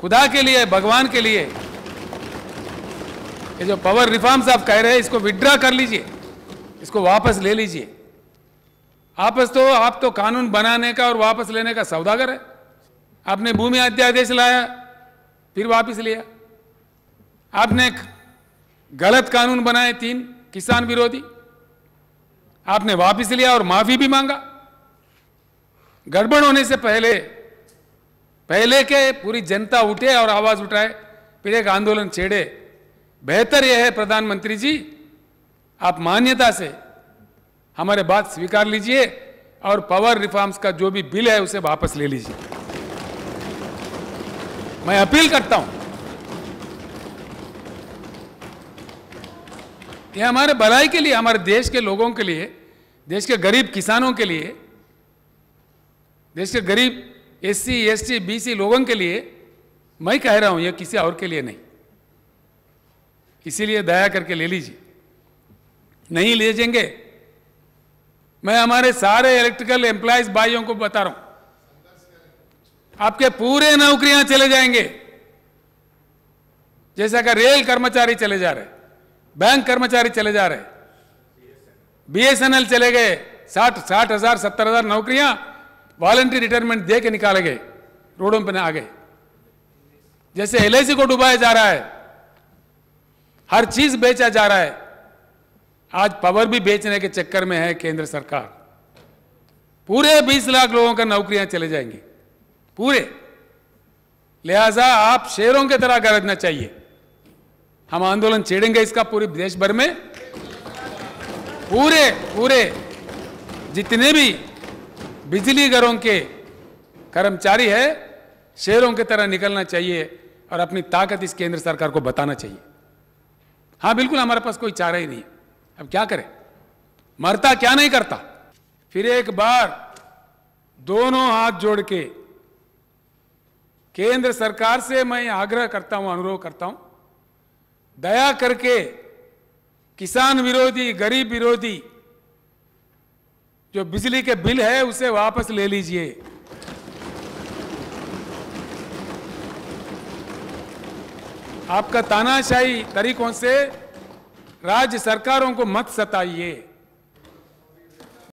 खुदा के लिए भगवान के लिए ये जो पावर रिफॉर्म्स आप कह रहे हैं इसको विड्रा कर लीजिए इसको वापस ले लीजिए आपस तो आप तो कानून बनाने का और वापस लेने का सौदागर है आपने भूमि अध्यादेश लाया फिर वापस लिया आपने गलत कानून बनाए तीन किसान विरोधी आपने वापस लिया और माफी भी मांगा गड़बड़ होने से पहले पहले के पूरी जनता उठे और आवाज़ उठाए फिर एक आंदोलन छेड़े बेहतर यह है प्रधानमंत्री जी आप मान्यता से हमारे बात स्वीकार लीजिए और पावर रिफॉर्म्स का जो भी बिल है उसे वापस ले लीजिए मैं अपील करता हूं यह हमारे भलाई के लिए हमारे देश के लोगों के लिए देश के गरीब किसानों के लिए देश के गरीब S C S T B C लोगों के लिए मैं कह रहा हूं ये किसी और के लिए नहीं इसीलिए दया करके ले लीजिए नहीं ले जाएंगे मैं हमारे सारे इलेक्ट्रिकल एम्प्लॉज भाइयों को बता रहा हूं आपके पूरे नौकरियां चले जाएंगे जैसा कि रेल कर्मचारी चले जा रहे बैंक कर्मचारी चले जा रहे बीएसएनएल चले गए साठ साठ हजार सत्तर हजार नौकरियां वॉलेंट्री रिटायरमेंट दे के निकाले गए रोडों पर आ गए जैसे एल को डुबाया जा रहा है हर चीज बेचा जा रहा है आज पावर भी बेचने के चक्कर में है केंद्र सरकार पूरे 20 लाख लोगों का नौकरियां चले जाएंगी पूरे लिहाजा आप शेरों की तरह गरजना चाहिए हम आंदोलन छेड़ेंगे इसका पूरे देश भर में पूरे पूरे जितने भी बिजली घरों के कर्मचारी है शेरों की तरह निकलना चाहिए और अपनी ताकत इस केंद्र सरकार को बताना चाहिए हाँ बिल्कुल हमारे पास कोई चारा ही नहीं अब क्या करें मरता क्या नहीं करता फिर एक बार दोनों हाथ जोड़ के केंद्र सरकार से मैं आग्रह करता हूं अनुरोध करता हूं दया करके किसान विरोधी गरीब विरोधी जो बिजली के बिल है उसे वापस ले लीजिए आपका तानाशाही तरीकों से राज्य सरकारों को मत सताइए